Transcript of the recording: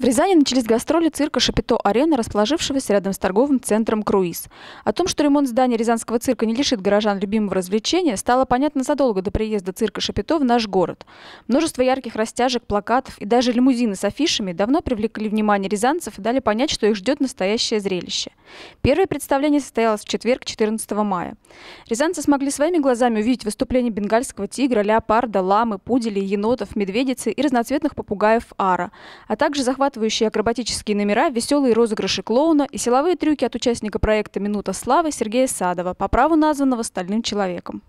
В Рязани начались гастроли цирка «Шапито-Арена», расположившегося рядом с торговым центром «Круиз». О том, что ремонт здания Рязанского цирка не лишит горожан любимого развлечения, стало понятно задолго до приезда цирка «Шапито» в наш город. Множество ярких растяжек, плакатов и даже лимузины с афишами давно привлекли внимание рязанцев и дали понять, что их ждет настоящее зрелище – Первое представление состоялось в четверг, 14 мая. Рязанцы смогли своими глазами увидеть выступление бенгальского тигра, леопарда, ламы, пуделей, енотов, медведицы и разноцветных попугаев ара, а также захватывающие акробатические номера, веселые розыгрыши клоуна и силовые трюки от участника проекта «Минута славы» Сергея Садова, по праву названного «Стальным человеком».